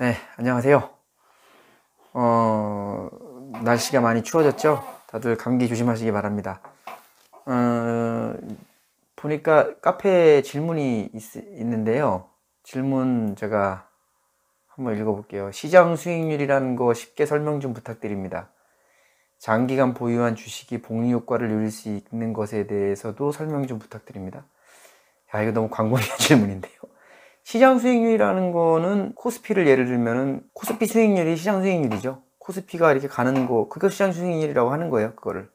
네, 안녕하세요. 어, 날씨가 많이 추워졌죠? 다들 감기 조심하시기 바랍니다. 어, 보니까 카페에 질문이 있, 있는데요. 질문 제가 한번 읽어볼게요. 시장 수익률이라는 거 쉽게 설명 좀 부탁드립니다. 장기간 보유한 주식이 복리 효과를 누릴 수 있는 것에 대해서도 설명 좀 부탁드립니다. 야, 이거 너무 광범위한 질문인데요. 시장 수익률이라는 거는 코스피를 예를 들면은 코스피 수익률이 시장 수익률이죠. 코스피가 이렇게 가는 거, 그거 시장 수익률이라고 하는 거예요, 그거를.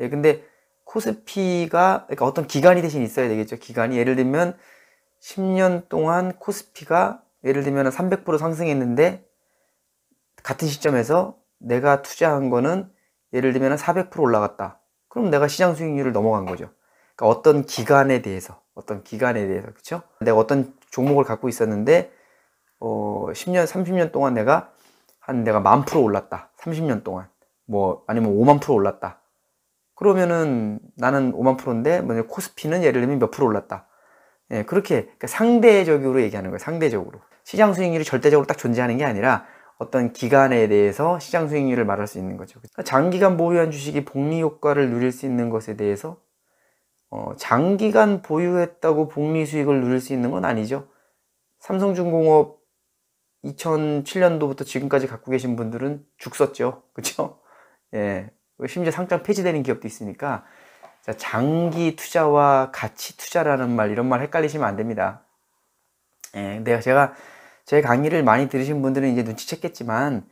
예, 근데 코스피가, 그러니까 어떤 기간이 대신 있어야 되겠죠. 기간이. 예를 들면 10년 동안 코스피가 예를 들면 300% 상승했는데 같은 시점에서 내가 투자한 거는 예를 들면 400% 올라갔다. 그럼 내가 시장 수익률을 넘어간 거죠. 그러니까 어떤 기간에 대해서. 어떤 기간에 대해서 그쵸 내가 어떤 종목을 갖고 있었는데 어 10년, 30년 동안 내가 한 내가 만 프로 올랐다. 30년 동안 뭐 아니면 5만 프로 올랐다. 그러면은 나는 5만 프로인데 만약 뭐, 코스피는 예를 들면 몇 프로 올랐다. 예, 그렇게 그러니까 상대적으로 얘기하는 거예요. 상대적으로 시장 수익률이 절대적으로 딱 존재하는 게 아니라 어떤 기간에 대해서 시장 수익률을 말할 수 있는 거죠. 그러니까 장기간 보유한 주식이 복리 효과를 누릴 수 있는 것에 대해서 어, 장기간 보유했다고 복리 수익을 누릴 수 있는 건 아니죠. 삼성중공업 2007년도부터 지금까지 갖고 계신 분들은 죽었죠. 그렇죠? 예. 심지어 상장 폐지되는 기업도 있으니까 자, 장기 투자와 가치 투자라는 말 이런 말 헷갈리시면 안 됩니다. 예, 내가 제가 제 강의를 많이 들으신 분들은 이제 눈치챘겠지만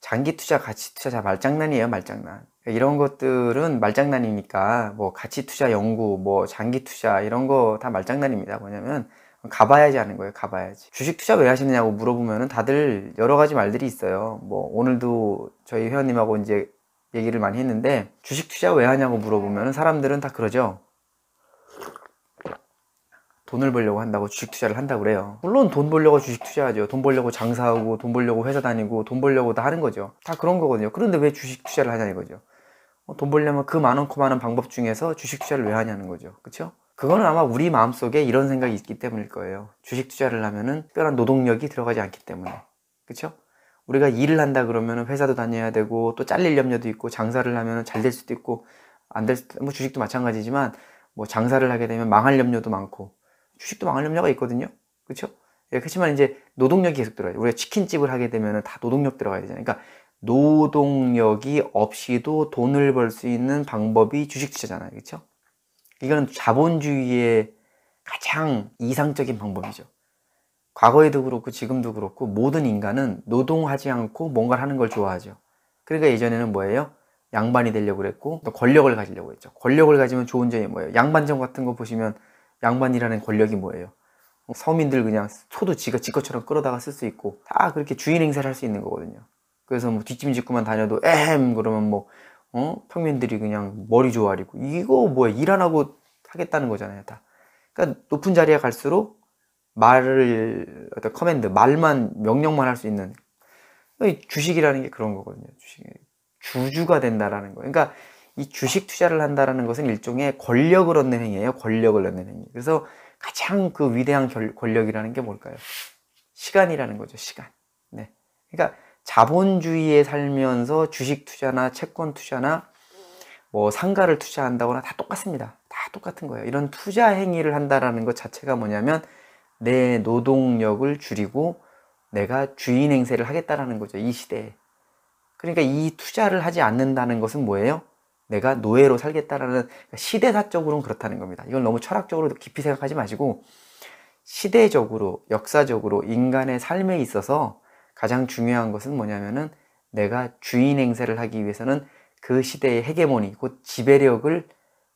장기 투자, 가치 투자 자 말장난이에요, 말장난. 이런 것들은 말장난이니까 뭐 가치 투자 연구 뭐 장기 투자 이런 거 다 말장난입니다 뭐냐면 가봐야지 하는 거예요 가봐야지 주식 투자 왜 하시느냐고 물어보면 다들 여러 가지 말들이 있어요 뭐 오늘도 저희 회원님하고 이제 얘기를 많이 했는데 주식 투자 왜 하냐고 물어보면 사람들은 다 그러죠 돈을 벌려고 한다고 주식 투자를 한다고 그래요 물론 돈 벌려고 주식 투자하죠 돈 벌려고 장사하고 돈 벌려고 회사 다니고 돈 벌려고 다 하는 거죠 다 그런 거거든요 그런데 왜 주식 투자를 하냐 이거죠 어, 돈 벌려면 그 많은고 많은 방법 중에서 주식 투자를 왜 하냐는 거죠. 그쵸 그거는 아마 우리 마음속에 이런 생각이 있기 때문일 거예요. 주식 투자를 하면은 특별한 노동력이 들어가지 않기 때문에. 그쵸 우리가 일을 한다 그러면은 회사도 다녀야 되고 또 잘릴 염려도 있고 장사를 하면은 잘 될 수도 있고 안 될 수도 뭐 주식도 마찬가지지만 뭐 장사를 하게 되면 망할 염려도 많고 주식도 망할 염려가 있거든요. 그쵸 예, 그렇지만 이제 노동력이 계속 들어가요. 우리가 치킨집을 하게 되면 은다 노동력 들어가야 되잖아요. 그러니까 노동력이 없이도 돈을 벌 수 있는 방법이 주식 투자잖아요. 그쵸죠 이건 자본주의의 가장 이상적인 방법이죠. 과거에도 그렇고 지금도 그렇고 모든 인간은 노동하지 않고 뭔가를 하는 걸 좋아하죠. 그러니까 예전에는 뭐예요? 양반이 되려고 그랬고 또 권력을 가지려고 했죠. 권력을 가지면 좋은 점이 뭐예요? 양반정 같은 거 보시면 양반이라는 권력이 뭐예요? 서민들 그냥 소도 지가 지것처럼 끌어다가 쓸 수 있고 다 그렇게 주인 행사를 할 수 있는 거거든요. 그래서 뭐 뒷짐짓고만 다녀도 에헴 그러면 뭐 어? 평민들이 그냥 머리 조아리고 이거 뭐야 일 안 하고 하겠다는 거잖아요 다. 그러니까 높은 자리에 갈수록 말을 어떤 커맨드 말만 명령만 할 수 있는 주식이라는 게 그런 거거든요. 주식 주주가 된다라는 거. 그러니까 이 주식 투자를 한다라는 것은 일종의 권력을 얻는 행위예요. 권력을 얻는 행위. 그래서 가장 그 위대한 결, 권력이라는 게 뭘까요? 시간이라는 거죠. 시간. 네. 그러니까 자본주의에 살면서 주식 투자나 채권 투자나 뭐 상가를 투자한다거나 다 똑같습니다. 다 똑같은 거예요. 이런 투자 행위를 한다라는 것 자체가 뭐냐면 내 노동력을 줄이고 내가 주인 행세를 하겠다라는 거죠. 이 시대에. 그러니까 이 투자를 하지 않는다는 것은 뭐예요? 내가 노예로 살겠다라는 그러니까 시대사적으로는 그렇다는 겁니다. 이건 너무 철학적으로 깊이 생각하지 마시고 시대적으로, 역사적으로 인간의 삶에 있어서 가장 중요한 것은 뭐냐면은 내가 주인 행세를 하기 위해서는 그 시대의 헤게모니, 곧 지배력을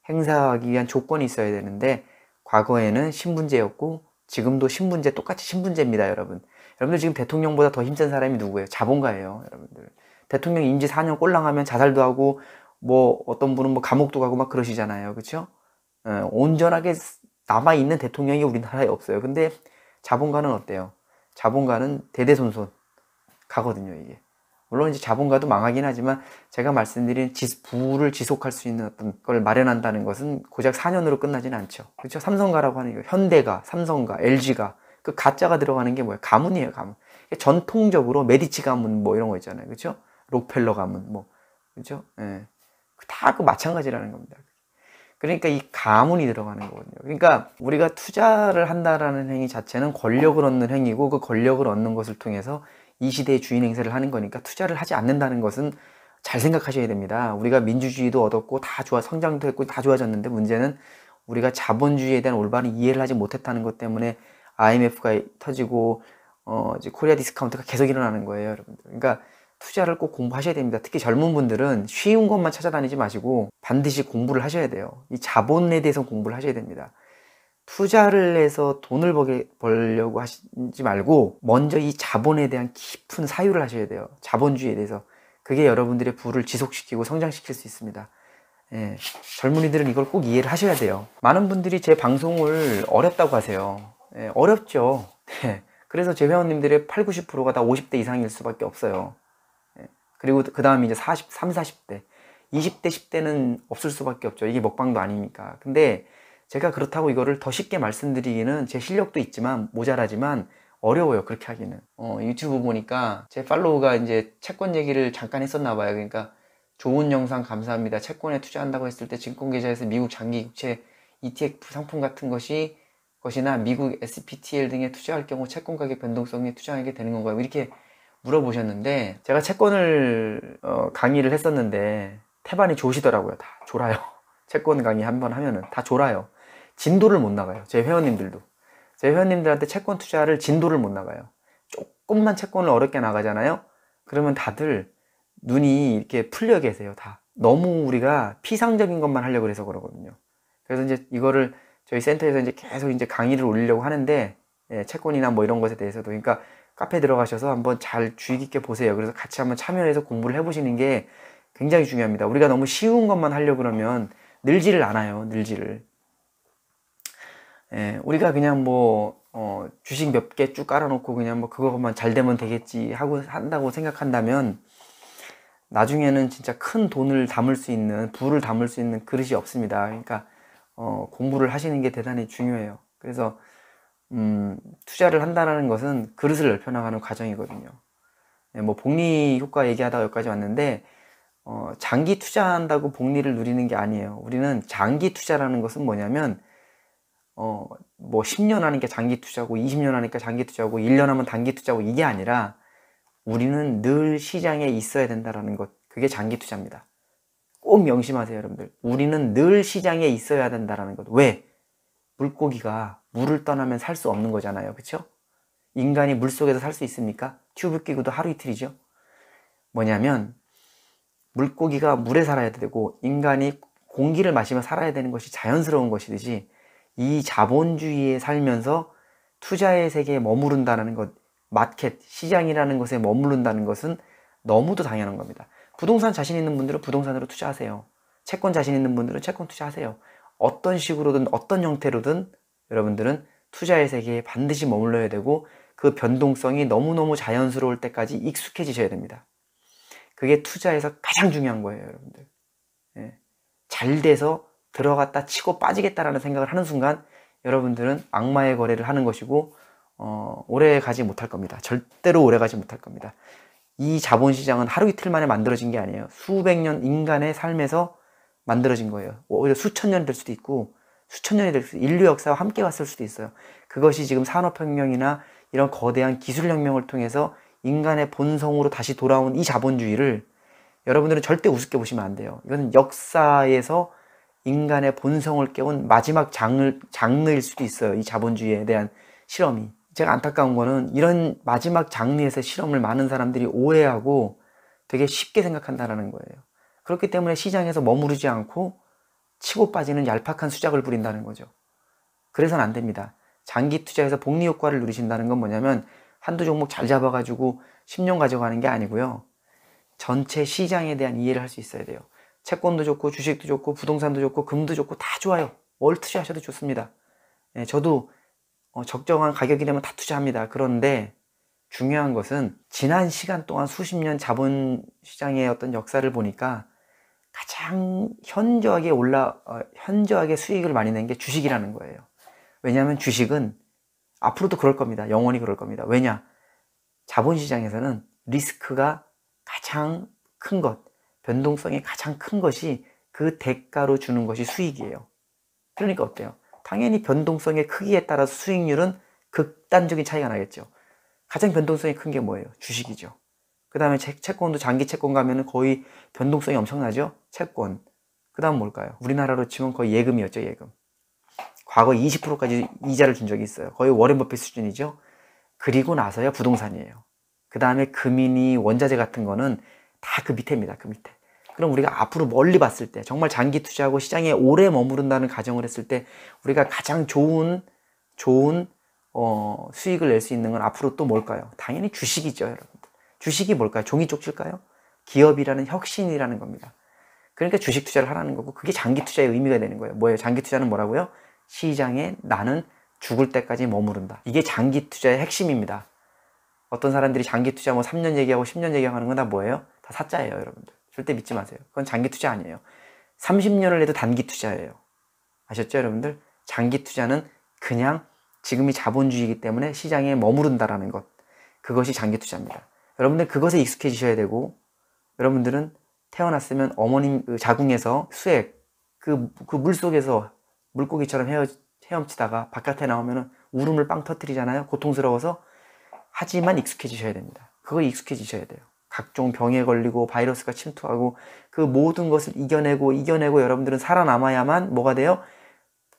행사하기 위한 조건이 있어야 되는데 과거에는 신분제였고 지금도 신분제 똑같이 신분제입니다, 여러분. 여러분들 지금 대통령보다 더 힘센 사람이 누구예요? 자본가예요, 여러분들. 대통령 임기 4년 꼴랑하면 자살도 하고 뭐 어떤 분은 뭐 감옥도 가고 막 그러시잖아요, 그렇죠? 온전하게 남아 있는 대통령이 우리나라에 없어요. 근데 자본가는 어때요? 자본가는 대대손손 가거든요, 이게. 물론 이제 자본가도 망하긴 하지만 제가 말씀드린 지수, 부를 지속할 수 있는 어떤 걸 마련한다는 것은 고작 4년으로 끝나지는 않죠. 그렇죠? 삼성가라고 하는 게 현대가, 삼성가, LG가 그 가짜가 들어가는 게뭐야 가문이에요, 가문. 전통적으로 메디치 가문 뭐 이런 거 있잖아요. 그렇죠? 록펠러 가문 뭐. 그렇죠? 예. 다그 그 마찬가지라는 겁니다. 그러니까 이 가문이 들어가는 거거든요. 그러니까 우리가 투자를 한다라는 행위 자체는 권력을 얻는 행위고 그 권력을 얻는 것을 통해서 이 시대의 주인 행세를 하는 거니까 투자를 하지 않는다는 것은 잘 생각하셔야 됩니다. 우리가 민주주의도 얻었고 다 좋아 성장도 했고 다 좋아졌는데 문제는 우리가 자본주의에 대한 올바른 이해를 하지 못했다는 것 때문에 IMF가 터지고 어 이제 코리아 디스카운트가 계속 일어나는 거예요, 여러분들. 그러니까 투자를 꼭 공부하셔야 됩니다. 특히 젊은 분들은 쉬운 것만 찾아다니지 마시고 반드시 공부를 하셔야 돼요. 이 자본에 대해서 공부를 하셔야 됩니다. 투자를 해서 돈을 벌게, 벌려고 하지 말고 먼저 이 자본에 대한 깊은 사유를 하셔야 돼요. 자본주의에 대해서. 그게 여러분들의 부를 지속시키고 성장시킬 수 있습니다. 예, 젊은이들은 이걸 꼭 이해를 하셔야 돼요. 많은 분들이 제 방송을 어렵다고 하세요. 예, 어렵죠. 예, 그래서 제 회원님들의 8, 90%가 다 50대 이상일 수밖에 없어요. 예, 그리고 그 다음에 이제 40, 30, 40대. 20대, 10대는 없을 수밖에 없죠. 이게 먹방도 아니니까. 근데 제가 그렇다고 이거를 더 쉽게 말씀드리기는 제 실력도 있지만 모자라지만 어려워요 그렇게 하기는 어, 유튜브 보니까 제 팔로우가 이제 채권 얘기를 잠깐 했었나 봐요 그러니까 좋은 영상 감사합니다 채권에 투자한다고 했을 때 증권계좌에서 미국 장기 국채 ETF 상품 같은 것이 것이나 미국 SPTL 등에 투자할 경우 채권 가격 변동성에 투자하게 되는 건가요? 이렇게 물어보셨는데 제가 채권을 어, 강의를 했었는데 태반이 조시더라고요 다 졸아요 채권 강의 한번 하면은 다 졸아요 진도를 못 나가요. 제 회원님들도. 제 회원님들한테 채권 투자를 진도를 못 나가요. 조금만 채권을 어렵게 나가잖아요. 그러면 다들 눈이 이렇게 풀려 계세요. 다. 너무 우리가 피상적인 것만 하려고 해서 그러거든요. 그래서 이제 이거를 저희 센터에서 이제 계속 이제 강의를 올리려고 하는데 예, 채권이나 뭐 이런 것에 대해서도 그러니까 카페 들어가셔서 한번 잘 주의 깊게 보세요. 그래서 같이 한번 참여해서 공부를 해보시는 게 굉장히 중요합니다. 우리가 너무 쉬운 것만 하려고 그러면 늘지를 않아요. 늘지를. 예, 우리가 그냥 뭐 어, 주식 몇 개 쭉 깔아놓고 그냥 뭐 그것만 잘 되면 되겠지 하고 한다고 생각한다면 나중에는 진짜 큰 돈을 담을 수 있는 부를 담을 수 있는 그릇이 없습니다. 그러니까 어, 공부를 하시는 게 대단히 중요해요. 그래서 음, 투자를 한다는 것은 그릇을 넓혀나가는 과정이거든요. 예, 뭐 복리 효과 얘기하다가 여기까지 왔는데 어, 장기 투자한다고 복리를 누리는 게 아니에요. 우리는 장기 투자라는 것은 뭐냐면 어, 뭐 10년 하니까 장기 투자고 20년 하니까 장기 투자고 1년 하면 단기 투자고 이게 아니라 우리는 늘 시장에 있어야 된다라는 것. 그게 장기 투자입니다. 꼭 명심하세요, 여러분들. 우리는 늘 시장에 있어야 된다라는 것. 왜? 물고기가 물을 떠나면 살 수 없는 거잖아요. 그쵸 인간이 물속에서 살 수 있습니까? 튜브 끼고도 하루 이틀이죠. 뭐냐면 물고기가 물에 살아야 되고 인간이 공기를 마시며 살아야 되는 것이 자연스러운 것이듯이 이 자본주의에 살면서 투자의 세계에 머무른다는 것, 마켓, 시장이라는 것에 머무른다는 것은 너무도 당연한 겁니다. 부동산 자신 있는 분들은 부동산으로 투자하세요. 채권 자신 있는 분들은 채권 투자하세요. 어떤 식으로든 어떤 형태로든 여러분들은 투자의 세계에 반드시 머물러야 되고 그 변동성이 너무너무 자연스러울 때까지 익숙해지셔야 됩니다. 그게 투자에서 가장 중요한 거예요, 여러분들. 예. 잘 돼서 들어갔다 치고 빠지겠다라는 생각을 하는 순간 여러분들은 악마의 거래를 하는 것이고 어, 오래 가지 못할 겁니다. 절대로 오래 가지 못할 겁니다. 이 자본시장은 하루 이틀 만에 만들어진 게 아니에요. 수백 년 인간의 삶에서 만들어진 거예요. 오히려 수천 년 될 수도 있고 수천 년이 될 수도 인류 역사와 함께 갔을 수도 있어요. 그것이 지금 산업혁명이나 이런 거대한 기술혁명을 통해서 인간의 본성으로 다시 돌아온 이 자본주의를 여러분들은 절대 우습게 보시면 안 돼요. 이거는 역사에서 인간의 본성을 깨운 마지막 장르, 장르일 수도 있어요. 이 자본주의에 대한 실험이. 제가 안타까운 거는 이런 마지막 장르에서 실험을 많은 사람들이 오해하고 되게 쉽게 생각한다라는 거예요. 그렇기 때문에 시장에서 머무르지 않고 치고 빠지는 얄팍한 수작을 부린다는 거죠. 그래서는 안 됩니다. 장기 투자에서 복리 효과를 누리신다는 건 뭐냐면 한두 종목 잘 잡아가지고 10년 가져가는 게 아니고요. 전체 시장에 대한 이해를 할 수 있어야 돼요. 채권도 좋고 주식도 좋고 부동산도 좋고 금도 좋고 다 좋아요. 월 투자하셔도 좋습니다. 예, 저도 어, 적정한 가격이 되면 다 투자합니다. 그런데 중요한 것은 지난 시간 동안 수십 년 자본 시장의 어떤 역사를 보니까 가장 현저하게 올라 어, 현저하게 수익을 많이 낸 게 주식이라는 거예요. 왜냐하면 주식은 앞으로도 그럴 겁니다. 영원히 그럴 겁니다. 왜냐? 자본 시장에서는 리스크가 가장 큰 것, 변동성이 가장 큰 것이 그 대가로 주는 것이 수익이에요. 그러니까 어때요? 당연히 변동성의 크기에 따라서 수익률은 극단적인 차이가 나겠죠. 가장 변동성이 큰 게 뭐예요? 주식이죠. 그 다음에 채권도 장기 채권 가면 거의 변동성이 엄청나죠? 채권. 그 다음 뭘까요? 우리나라로 치면 거의 예금이었죠, 예금. 과거 20%까지 이자를 준 적이 있어요. 거의 워렌 버핏 수준이죠. 그리고 나서야 부동산이에요. 그 다음에 금이니 원자재 같은 거는 다 그 밑에입니다. 그 밑에. 그럼 우리가 앞으로 멀리 봤을 때 정말 장기 투자하고 시장에 오래 머무른다는 가정을 했을 때 우리가 가장 좋은 좋은 어, 수익을 낼 수 있는 건 앞으로 또 뭘까요? 당연히 주식이죠, 여러분. 들 주식이 뭘까요? 종이 쪽질까요? 기업이라는 혁신이라는 겁니다. 그러니까 주식 투자를 하라는 거고 그게 장기 투자의 의미가 되는 거예요. 뭐예요? 장기 투자는 뭐라고요? 시장에 나는 죽을 때까지 머무른다. 이게 장기 투자의 핵심입니다. 어떤 사람들이 장기 투자 뭐 3년 얘기하고 10년 얘기하는 건 다 뭐예요? 다 사짜예요, 여러분들. 절대 믿지 마세요. 그건 장기 투자 아니에요. 30년을 해도 단기 투자예요. 아셨죠, 여러분들? 장기 투자는 그냥 지금이 자본주의이기 때문에 시장에 머무른다라는 것. 그것이 장기 투자입니다. 여러분들 그것에 익숙해지셔야 되고, 여러분들은 태어났으면 어머님 그 자궁에서 수액, 그, 그 물 속에서 물고기처럼 헤어, 헤엄치다가 바깥에 나오면 울음을 빵 터뜨리잖아요. 고통스러워서. 하지만 익숙해지셔야 됩니다. 그거 익숙해지셔야 돼요. 각종 병에 걸리고 바이러스가 침투하고 그 모든 것을 이겨내고 이겨내고 여러분들은 살아남아야만 뭐가 돼요?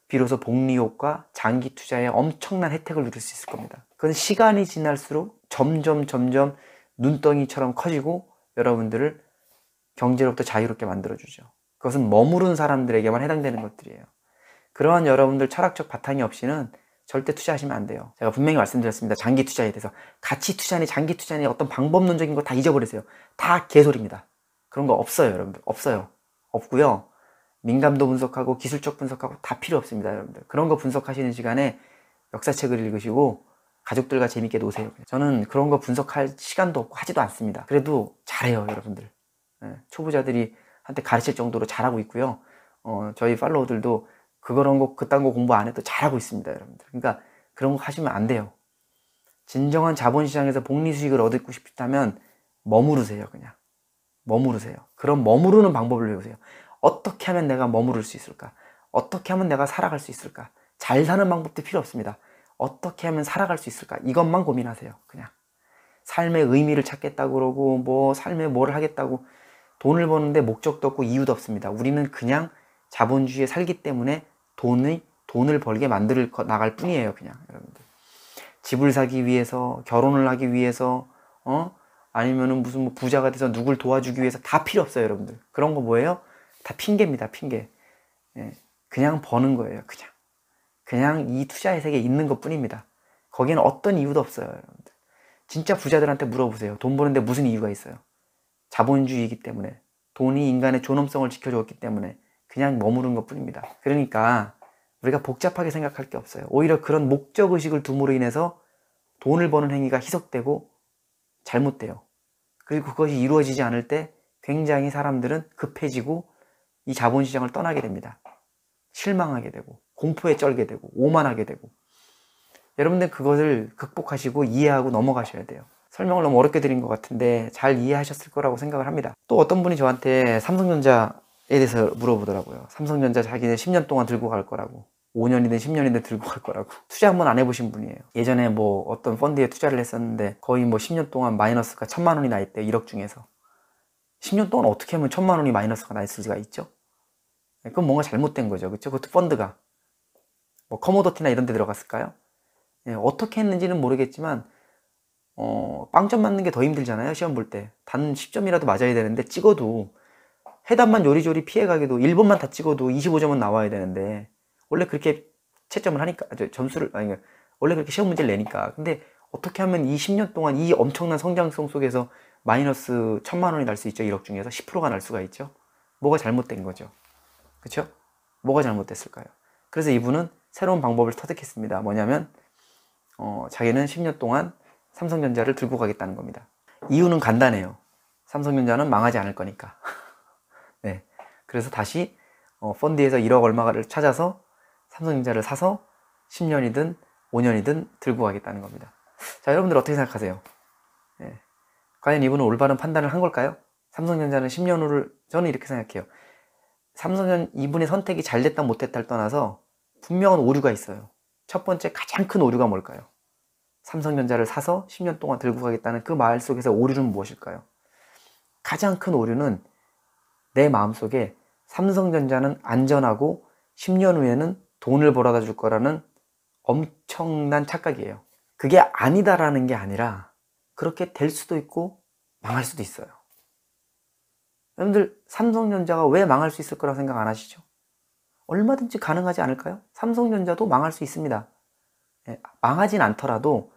비로소 복리효과, 장기 투자에 엄청난 혜택을 누릴 수 있을 겁니다. 그건 시간이 지날수록 점점 점점 눈덩이처럼 커지고 여러분들을 경제로부터 자유롭게 만들어주죠. 그것은 머무른 사람들에게만 해당되는 것들이에요. 그러한 여러분들 철학적 바탕이 없이는 절대 투자하시면 안 돼요. 제가 분명히 말씀드렸습니다. 장기 투자에 대해서. 가치 투자니 장기 투자니 어떤 방법론적인 거 다 잊어버리세요. 다 개소리입니다. 그런 거 없어요, 여러분들. 없어요. 없고요. 민감도 분석하고 기술적 분석하고 다 필요 없습니다, 여러분들. 그런 거 분석하시는 시간에 역사책을 읽으시고 가족들과 재밌게 노세요. 저는 그런 거 분석할 시간도 없고 하지도 않습니다. 그래도 잘해요, 여러분들. 예, 초보자들이 한테 가르칠 정도로 잘하고 있고요. 어, 저희 팔로워들도 그런 거, 그딴 거 공부 안 해도 잘하고 있습니다, 여러분들. 그러니까 그런 거 하시면 안 돼요. 진정한 자본시장에서 복리 수익을 얻고 싶다면 머무르세요, 그냥. 머무르세요. 그런 머무르는 방법을 배우세요. 어떻게 하면 내가 머무를 수 있을까? 어떻게 하면 내가 살아갈 수 있을까? 잘 사는 방법도 필요 없습니다. 어떻게 하면 살아갈 수 있을까? 이것만 고민하세요, 그냥. 삶의 의미를 찾겠다고 그러고, 뭐, 삶에 뭘 하겠다고. 돈을 버는데 목적도 없고 이유도 없습니다. 우리는 그냥 자본주의에 살기 때문에 돈이 돈을 벌게 만들 나갈 뿐이에요, 그냥 여러분들. 집을 사기 위해서, 결혼을 하기 위해서, 어? 아니면은 무슨 뭐 부자가 돼서 누굴 도와주기 위해서 다 필요 없어요, 여러분들. 그런 거 뭐예요? 다 핑계입니다, 핑계. 예, 그냥 버는 거예요, 그냥. 그냥 이 투자의 세계에 있는 것 뿐입니다. 거기는 어떤 이유도 없어요, 여러분들. 진짜 부자들한테 물어보세요. 돈 버는데 무슨 이유가 있어요? 자본주의이기 때문에. 돈이 인간의 존엄성을 지켜주었기 때문에. 그냥 머무른 것 뿐입니다. 그러니까 우리가 복잡하게 생각할 게 없어요. 오히려 그런 목적의식을 둠으로 인해서 돈을 버는 행위가 희석되고 잘못돼요. 그리고 그것이 이루어지지 않을 때 굉장히 사람들은 급해지고 이 자본시장을 떠나게 됩니다. 실망하게 되고 공포에 쩔게 되고 오만하게 되고 여러분들 그것을 극복하시고 이해하고 넘어가셔야 돼요. 설명을 너무 어렵게 드린 것 같은데 잘 이해하셨을 거라고 생각을 합니다. 또 어떤 분이 저한테 삼성전자 대해서 물어보더라고요. 삼성전자 자기는 10년 동안 들고 갈 거라고. 5년이든 10년이든 들고 갈 거라고. 투자 한 번 안 해보신 분이에요. 예전에 뭐 어떤 펀드에 투자를 했었는데 거의 뭐 10년 동안 마이너스가 천만 원이 나있대 1억 중에서. 10년 동안 어떻게 하면 천만 원이 마이너스가 나 있을 수가 있죠? 네, 그건 뭔가 잘못된 거죠. 그쵸 그것도 펀드가. 뭐 커머더티나 이런 데 들어갔을까요? 예, 어떻게 했는지는 모르겠지만 어, 빵점 맞는 게 더 힘들잖아요. 시험 볼 때. 단 10점이라도 맞아야 되는데 찍어도 해답만 요리조리 피해가기도 1번만 다 찍어도 25점은 나와야 되는데 원래 그렇게 채점을 하니까 점수를 아니 그러니까 원래 그렇게 시험 문제를 내니까 근데 어떻게 하면 이 10년 동안 이 엄청난 성장성 속에서 마이너스 천만 원이 날 수 있죠 1억 중에서 10%가 날 수가 있죠 뭐가 잘못된 거죠 그쵸 뭐가 잘못됐을까요 그래서 이분은 새로운 방법을 터득했습니다 뭐냐면 어, 자기는 10년 동안 삼성전자를 들고 가겠다는 겁니다 이유는 간단해요 삼성전자는 망하지 않을 거니까 그래서 다시 어, 펀드에서 1억 얼마를 찾아서 삼성전자를 사서 10년이든 5년이든 들고 가겠다는 겁니다. 자, 여러분들 어떻게 생각하세요? 예. 과연 이분은 올바른 판단을 한 걸까요? 삼성전자는 10년 후를 저는 이렇게 생각해요. 삼성전 이분의 선택이 잘 됐다 못했다를 떠나서 분명한 오류가 있어요. 첫 번째 가장 큰 오류가 뭘까요? 삼성전자를 사서 10년 동안 들고 가겠다는 그 말 속에서 오류는 무엇일까요? 가장 큰 오류는 내 마음속에 삼성전자는 안전하고 10년 후에는 돈을 벌어다 줄 거라는 엄청난 착각이에요. 그게 아니다라는 게 아니라 그렇게 될 수도 있고 망할 수도 있어요. 여러분들 삼성전자가 왜 망할 수 있을 거라고 생각 안 하시죠? 얼마든지 가능하지 않을까요? 삼성전자도 망할 수 있습니다. 예, 망하진 않더라도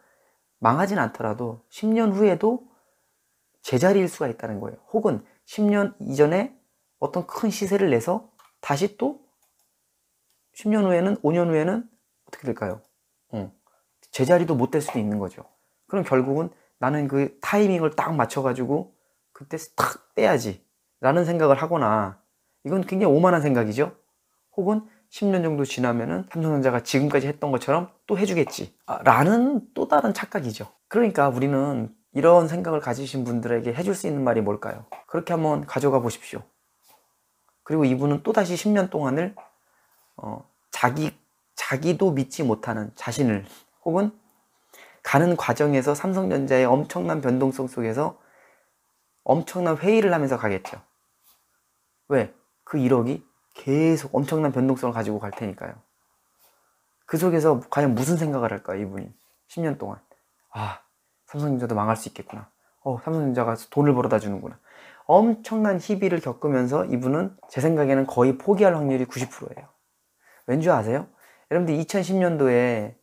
망하진 않더라도 10년 후에도 제자리일 수가 있다는 거예요. 혹은 10년 이전에 어떤 큰 시세를 내서 다시 또 10년 후에는 5년 후에는 어떻게 될까요? 어, 제자리도 못 될 수도 있는 거죠. 그럼 결국은 나는 그 타이밍을 딱 맞춰가지고 그때 탁 빼야지 라는 생각을 하거나 이건 굉장히 오만한 생각이죠. 혹은 10년 정도 지나면은 삼성전자가 지금까지 했던 것처럼 또 해주겠지 아, 라는 또 다른 착각이죠. 그러니까 우리는 이런 생각을 가지신 분들에게 해줄 수 있는 말이 뭘까요? 그렇게 한번 가져가 보십시오. 그리고 이분은 또다시 10년 동안을 어, 자기, 자기도 믿지 못하는 자신을 혹은 가는 과정에서 삼성전자의 엄청난 변동성 속에서 엄청난 회의를 하면서 가겠죠. 왜? 그 1억이 계속 엄청난 변동성을 가지고 갈 테니까요. 그 속에서 과연 무슨 생각을 할까 이분이 10년 동안 아 삼성전자도 망할 수 있겠구나 어 삼성전자가 돈을 벌어다 주는구나 엄청난 희비를 겪으면서 이분은 제 생각에는 거의 포기할 확률이 90%예요. 왠지 아세요? 여러분들 2010년도에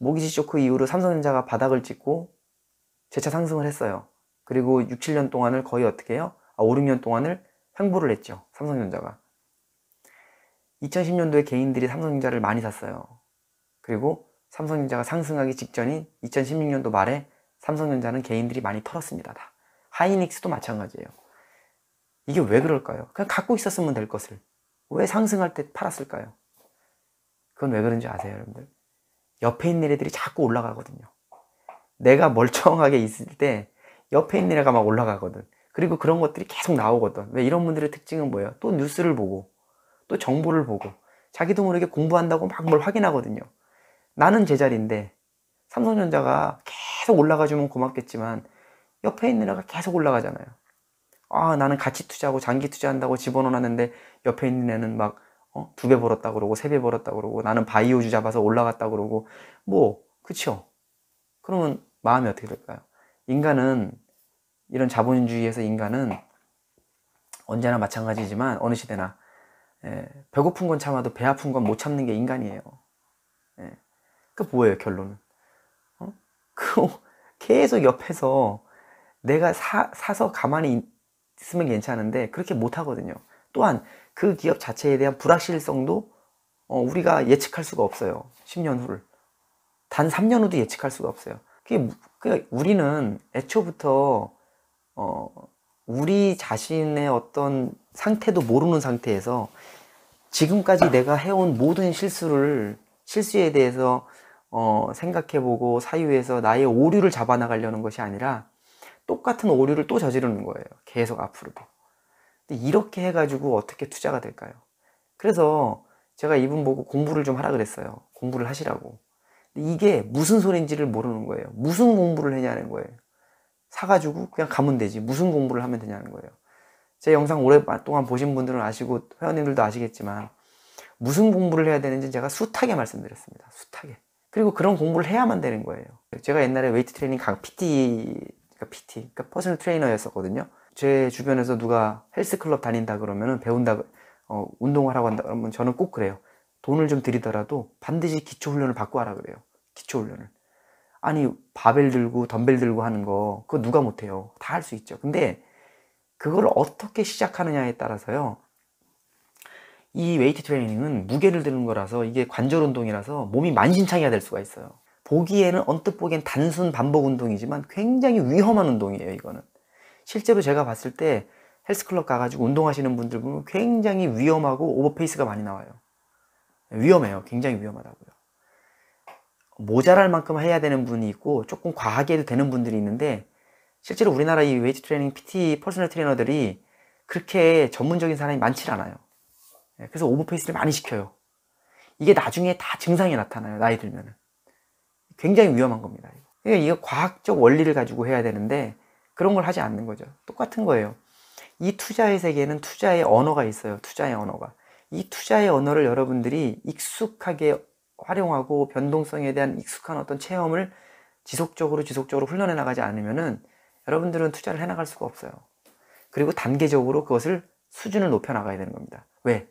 모기지 쇼크 이후로 삼성전자가 바닥을 찍고 재차 상승을 했어요. 그리고 6, 7년 동안을 거의 어떻게 해요? 아, 5, 6년 동안을 횡보를 했죠. 삼성전자가. 2010년도에 개인들이 삼성전자를 많이 샀어요. 그리고 삼성전자가 상승하기 직전인 2016년도 말에 삼성전자는 개인들이 많이 털었습니다. 다. 하이닉스도 마찬가지예요. 이게 왜 그럴까요? 그냥 갖고 있었으면 될 것을. 왜 상승할 때 팔았을까요? 그건 왜 그런지 아세요, 여러분들? 옆에 있는 애들이 자꾸 올라가거든요. 내가 멀쩡하게 있을 때 옆에 있는 애가 막 올라가거든. 그리고 그런 것들이 계속 나오거든. 왜 이런 분들의 특징은 뭐예요? 또 뉴스를 보고, 또 정보를 보고, 자기도 모르게 공부한다고 막 뭘 확인하거든요. 나는 제자리인데, 삼성전자가 계속 올라가주면 고맙겠지만, 옆에 있는 애가 계속 올라가잖아요. 아, 나는 가치 투자하고 장기 투자한다고 집어넣어놨는데 옆에 있는 애는 막, 어, 두 배 벌었다 그러고, 세 배 벌었다 그러고, 나는 바이오주 잡아서 올라갔다 그러고, 뭐, 그쵸? 그러면 마음이 어떻게 될까요? 인간은, 이런 자본주의에서 인간은 언제나 마찬가지지만, 어느 시대나, 예, 배고픈 건 참아도 배 아픈 건 못 참는 게 인간이에요. 예. 그 뭐예요, 결론은? 어? 그, 계속 옆에서 내가 사, 사서 가만히 있으면 괜찮은데 그렇게 못 하거든요. 또한 그 기업 자체에 대한 불확실성도 어, 우리가 예측할 수가 없어요. 10년 후를. 단 3년 후도 예측할 수가 없어요. 그게, 그게 그러니까 우리는 애초부터 어, 우리 자신의 어떤 상태도 모르는 상태에서 지금까지 내가 해온 모든 실수를 실수에 대해서 어, 생각해보고 사유에서 나의 오류를 잡아나가려는 것이 아니라 똑같은 오류를 또 저지르는 거예요. 계속 앞으로도. 이렇게 해가지고 어떻게 투자가 될까요? 그래서 제가 이분 보고 공부를 좀 하라 그랬어요. 공부를 하시라고. 이게 무슨 소린지를 모르는 거예요. 무슨 공부를 했냐는 거예요. 사가지고 그냥 가면 되지. 무슨 공부를 하면 되냐는 거예요. 제 영상 오랫동안 보신 분들은 아시고 회원님들도 아시겠지만 무슨 공부를 해야 되는지 제가 숱하게 말씀드렸습니다. 숱하게. 그리고 그런 공부를 해야만 되는 거예요. 제가 옛날에 웨이트 트레이닝 강 PT 그러니까 PT, 그러니까 퍼스널 트레이너였었거든요. 제 주변에서 누가 헬스클럽 다닌다 그러면 배운다, 어, 운동을 하고 한다 그러면 저는 꼭 그래요. 돈을 좀 드리더라도 반드시 기초훈련을 받고 하라 그래요. 기초훈련을. 아니, 바벨 들고 덤벨 들고 하는 거, 그거 누가 못해요. 다 할 수 있죠. 근데 그걸 어떻게 시작하느냐에 따라서요. 이 웨이트 트레이닝은 무게를 드는 거라서 이게 관절 운동이라서 몸이 만신창이가 될 수가 있어요. 보기에는 언뜻 보기엔 단순 반복 운동이지만 굉장히 위험한 운동이에요, 이거는. 실제로 제가 봤을 때 헬스클럽 가가지고 운동하시는 분들 보면 굉장히 위험하고 오버페이스가 많이 나와요. 위험해요. 굉장히 위험하다고요. 모자랄 만큼 해야 되는 분이 있고 조금 과하게 해도 되는 분들이 있는데 실제로 우리나라 이 웨이트 트레이닝 PT 퍼스널 트레이너들이 그렇게 전문적인 사람이 많지 않아요. 예, 그래서 오버페이스를 많이 시켜요. 이게 나중에 다 증상이 나타나요. 나이 들면은. 굉장히 위험한 겁니다. 그러니까 이거 과학적 원리를 가지고 해야 되는데 그런 걸 하지 않는 거죠. 똑같은 거예요. 이 투자의 세계는 투자의 언어가 있어요. 투자의 언어가. 이 투자의 언어를 여러분들이 익숙하게 활용하고 변동성에 대한 익숙한 어떤 체험을 지속적으로 지속적으로 훈련해 나가지 않으면은 여러분들은 투자를 해 나갈 수가 없어요. 그리고 단계적으로 그것을 수준을 높여 나가야 되는 겁니다. 왜?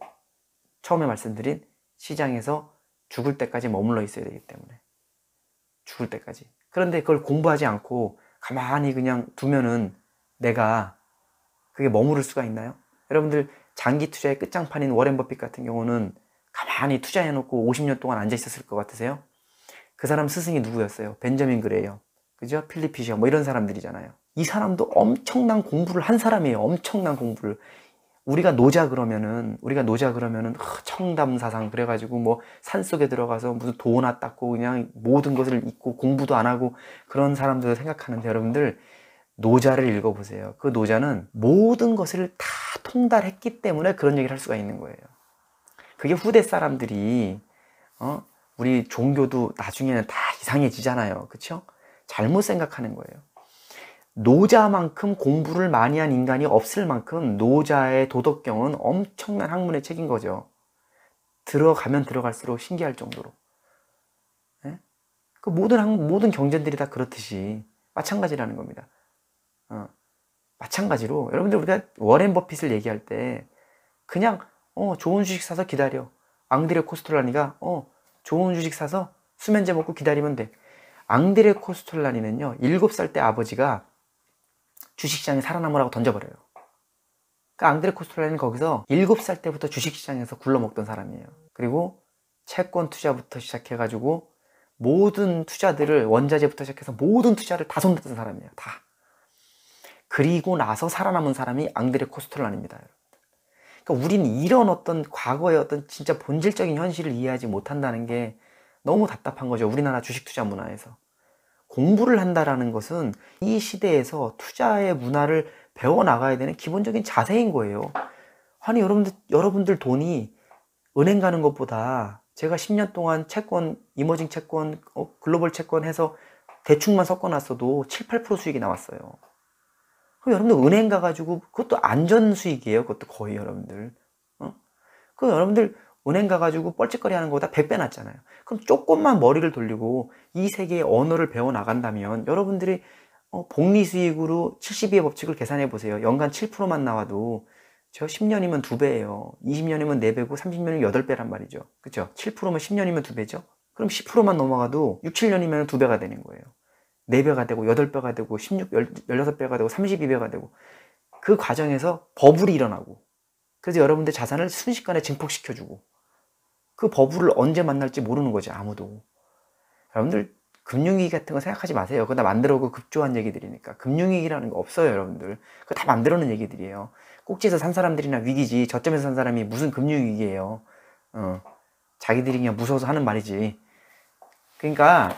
처음에 말씀드린 시장에서 죽을 때까지 머물러 있어야 되기 때문에. 죽을 때까지. 그런데 그걸 공부하지 않고 가만히 그냥 두면은 내가 그게 머무를 수가 있나요? 여러분들 장기 투자의 끝장판인 워렌 버핏 같은 경우는 가만히 투자해놓고 50년 동안 앉아 있었을 것 같으세요? 그 사람 스승이 누구였어요? 벤저민 그레이요. 그죠? 필리피셔 뭐 이런 사람들이잖아요. 이 사람도 엄청난 공부를 한 사람이에요. 엄청난 공부를. 우리가 노자 그러면은 우리가 노자 그러면은 청담 사상 그래가지고 뭐 산속에 들어가서 무슨 도나 닦고 그냥 모든 것을 잊고 공부도 안 하고 그런 사람들 생각하는데 여러분들 노자를 읽어보세요. 그 노자는 모든 것을 다 통달했기 때문에 그런 얘기를 할 수가 있는 거예요. 그게 후대 사람들이 어 우리 종교도 나중에는 다 이상해지잖아요. 그렇죠? 잘못 생각하는 거예요. 노자만큼 공부를 많이 한 인간이 없을 만큼 노자의 도덕경은 엄청난 학문의 책인 거죠. 들어가면 들어갈수록 신기할 정도로. 네? 그 모든 학, 모든 경전들이 다 그렇듯이 마찬가지라는 겁니다. 어. 마찬가지로 여러분들 우리가 워렌 버핏을 얘기할 때 그냥 어, 좋은 주식 사서 기다려. 앙드레 코스톨라니가 어, 좋은 주식 사서 수면제 먹고 기다리면 돼. 앙드레 코스톨라니는요. 7살 때 아버지가 주식시장에 살아남으라고 던져버려요. 그러니까 앙드레 코스톨라는 거기서 7살 때부터 주식시장에서 굴러먹던 사람이에요. 그리고 채권 투자부터 시작해가지고 모든 투자들을 원자재부터 시작해서 모든 투자를 다 손댔던 사람이에요. 다. 그리고 나서 살아남은 사람이 앙드레 코스톨라입니다. 그러니까 우리 이런 어떤 과거의 어떤 진짜 본질적인 현실을 이해하지 못한다는 게 너무 답답한 거죠. 우리나라 주식 투자 문화에서. 공부를 한다라는 것은 이 시대에서 투자의 문화를 배워나가야 되는 기본적인 자세인 거예요. 아니, 여러분들, 여러분들 돈이 은행 가는 것보다 제가 10년 동안 채권, 이머징 채권, 어, 글로벌 채권 해서 대충만 섞어놨어도 7, 8% 수익이 나왔어요. 그럼 여러분들 은행 가가지고 그것도 안전 수익이에요. 그것도 거의 여러분들. 어? 그 여러분들 은행 가가지고 뻘짓거리 하는 것보다 100배 낫잖아요. 그럼 조금만 머리를 돌리고 이 세계의 언어를 배워 나간다면 여러분들이 어, 복리 수익으로 72의 법칙을 계산해 보세요. 연간 7%만 나와도 저 10년이면 2배예요. 20년이면 4배고 30년이면 8배란 말이죠. 그렇 7%면 10년이면 2배죠. 그럼 10%만 넘어가도 6, 7년이면 2배가 되는 거예요. 4배가 되고 8배가 되고 16, 16 16배가 되고 32배가 되고 그 과정에서 버블이 일어나고 그래서 여러분들 자산을 순식간에 증폭시켜주고 그 버블을 언제 만날지 모르는 거지 아무도. 여러분들 금융위기 같은 거 생각하지 마세요. 그거 다 만들어오고 급조한 얘기들이니까. 금융위기라는 거 없어요, 여러분들. 그거 다 만들어놓은 얘기들이에요. 꼭지에서 산 사람들이나 위기지, 저점에서 산 사람이 무슨 금융위기예요. 어. 자기들이 그냥 무서워서 하는 말이지. 그러니까,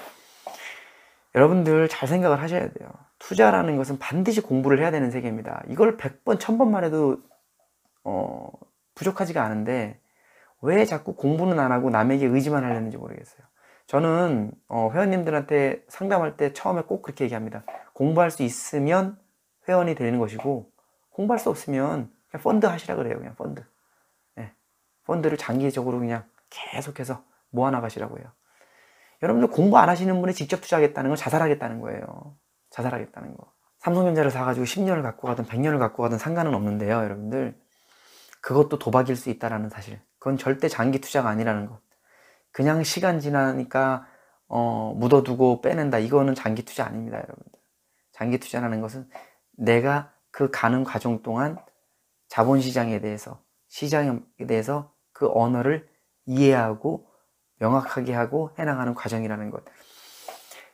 여러분들 잘 생각을 하셔야 돼요. 투자라는 것은 반드시 공부를 해야 되는 세계입니다. 이걸 100번, 1000번만 해도 어, 부족하지가 않은데 왜 자꾸 공부는 안 하고 남에게 의지만 하려는지 모르겠어요. 저는 어, 회원님들한테 상담할 때 처음에 꼭 그렇게 얘기합니다. 공부할 수 있으면 회원이 되는 것이고 공부할 수 없으면 그냥 펀드 하시라 그래요. 그냥 펀드. 네. 펀드를 장기적으로 그냥 계속해서 모아나가시라고 해요. 여러분들 공부 안 하시는 분이 직접 투자하겠다는 건 자살하겠다는 거예요. 자살하겠다는 거. 삼성전자를 사가지고 10년을 갖고 가든 100년을 갖고 가든 상관은 없는데요, 여러분들. 그것도 도박일 수 있다라는 사실. 그건 절대 장기 투자가 아니라는 것. 그냥 시간 지나니까 어, 묻어두고 빼낸다. 이거는 장기 투자 아닙니다, 여러분들. 장기 투자라는 것은 내가 그 가는 과정 동안 자본 시장에 대해서 시장에 대해서 그 언어를 이해하고 명확하게 하고 해나가는 과정이라는 것.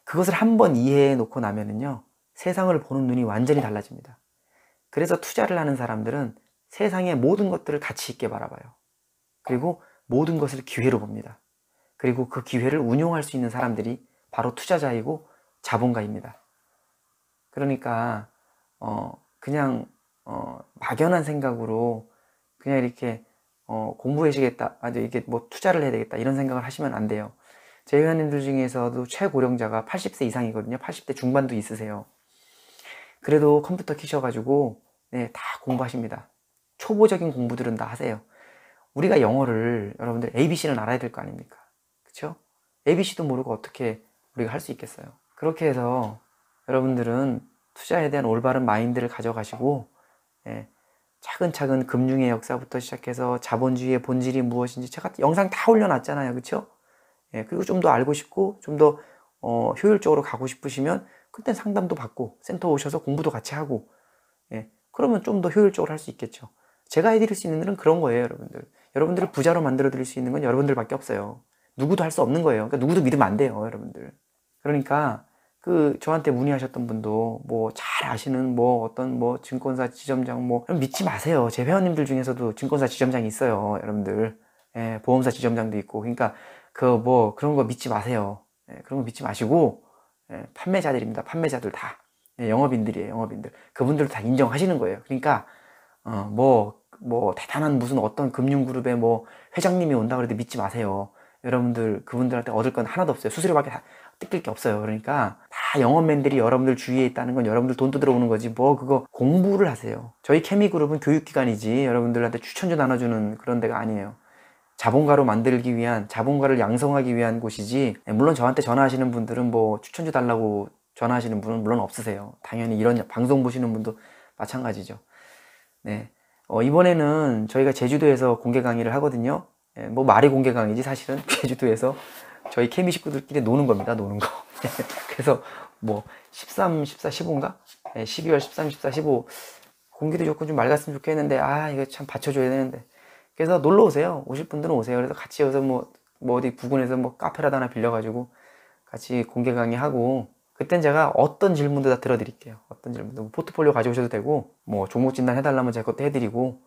그것을 한번 이해해 놓고 나면은요, 세상을 보는 눈이 완전히 달라집니다. 그래서 투자를 하는 사람들은 세상의 모든 것들을 가치 있게 바라봐요. 그리고 모든 것을 기회로 봅니다. 그리고 그 기회를 운용할 수 있는 사람들이 바로 투자자이고 자본가입니다. 그러니까 어 그냥 어 막연한 생각으로 그냥 이렇게 어 공부해시겠다 아주 이게 뭐 투자를 해야 되겠다 이런 생각을 하시면 안 돼요. 제 회원님들 중에서도 최고령자가 80세 이상이거든요. 80대 중반도 있으세요. 그래도 컴퓨터 키셔가지고 네, 다 공부하십니다. 초보적인 공부들은 다 하세요. 우리가 영어를 여러분들 ABC는 알아야 될 거 아닙니까? 그쵸 ABC도 모르고 어떻게 우리가 할 수 있겠어요? 그렇게 해서 여러분들은 투자에 대한 올바른 마인드를 가져가시고 예, 차근차근 금융의 역사부터 시작해서 자본주의의 본질이 무엇인지 제가 영상 다 올려놨잖아요, 그쵸 예, 그리고 좀 더 알고 싶고 좀더 어, 효율적으로 가고 싶으시면 그때 상담도 받고 센터 오셔서 공부도 같이 하고 예, 그러면 좀 더 효율적으로 할 수 있겠죠. 제가 해드릴 수 있는 일은 그런 거예요, 여러분들. 여러분들을 부자로 만들어 드릴 수 있는 건 여러분들밖에 없어요. 누구도 할 수 없는 거예요. 그러니까 누구도 믿으면 안 돼요, 여러분들. 그러니까 그 저한테 문의하셨던 분도 뭐 잘 아시는 뭐 어떤 뭐 증권사 지점장 뭐 믿지 마세요. 제 회원님들 중에서도 증권사 지점장이 있어요, 여러분들. 예, 보험사 지점장도 있고. 그러니까 그 뭐 그런 거 믿지 마세요. 예, 그런 거 믿지 마시고 예, 판매자들입니다. 판매자들 다. 예, 영업인들이에요, 영업인들. 그분들 다 인정하시는 거예요. 그러니까 어, 뭐, 뭐, 대단한 무슨 어떤 금융그룹의 뭐, 회장님이 온다 그래도 믿지 마세요. 여러분들, 그분들한테 얻을 건 하나도 없어요. 수수료밖에 뜯길 게 없어요. 그러니까, 다 영업맨들이 여러분들 주위에 있다는 건 여러분들 돈도 들어오는 거지. 뭐, 그거 공부를 하세요. 저희 케미그룹은 교육기관이지, 여러분들한테 추천주 나눠주는 그런 데가 아니에요. 자본가로 만들기 위한, 자본가를 양성하기 위한 곳이지, 네, 물론 저한테 전화하시는 분들은 뭐, 추천주 달라고 전화하시는 분은 물론 없으세요. 당연히 이런 방송 보시는 분도 마찬가지죠. 네. 어, 이번에는 저희가 제주도에서 공개 강의를 하거든요. 네, 뭐 말이 공개 강의지 사실은 제주도에서 저희 케미 식구들끼리 노는 겁니다. 노는 거. 예, 그래서 뭐 13, 14, 15인가? 네, 12월 13, 14, 15 공기도 좋고 좀 맑았으면 좋겠는데 아 이거 참 받쳐줘야 되는데 그래서 놀러 오세요. 오실 분들은 오세요. 그래서 같이 여기서 뭐, 뭐 어디 부근에서 뭐 카페라도 하나 빌려가지고 같이 공개 강의하고 그땐 제가 어떤 질문도 다 들어드릴게요. 뭐 포트폴리오 가져오셔도 되고 뭐 종목 진단 해달라면 제가 그것도 해드리고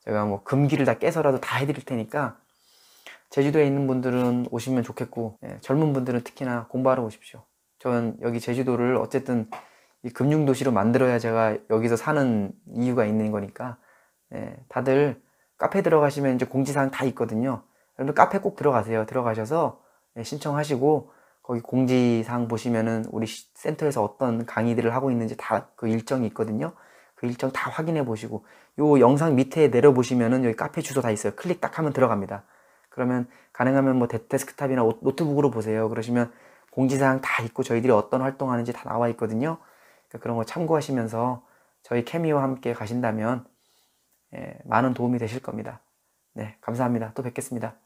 제가 뭐 금기를 다 깨서라도 다 해드릴 테니까 제주도에 있는 분들은 오시면 좋겠고 예, 젊은 분들은 특히나 공부하러 오십시오. 저는 여기 제주도를 어쨌든 이 금융도시로 만들어야 제가 여기서 사는 이유가 있는 거니까 예, 다들 카페 들어가시면 이제 공지사항 다 있거든요. 여러분 카페 꼭 들어가세요. 들어가셔서 예, 신청하시고 거기 공지사항 보시면은 우리 센터에서 어떤 강의들을 하고 있는지 다 그 일정이 있거든요. 그 일정 다 확인해 보시고 요 영상 밑에 내려 보시면은 여기 카페 주소 다 있어요. 클릭 딱 하면 들어갑니다. 그러면 가능하면 뭐 데스크탑이나 노트북으로 보세요. 그러시면 공지사항 다 있고 저희들이 어떤 활동하는지 다 나와 있거든요. 그러니까 그런 거 참고하시면서 저희 케미와 함께 가신다면 예, 많은 도움이 되실 겁니다. 네, 감사합니다. 또 뵙겠습니다.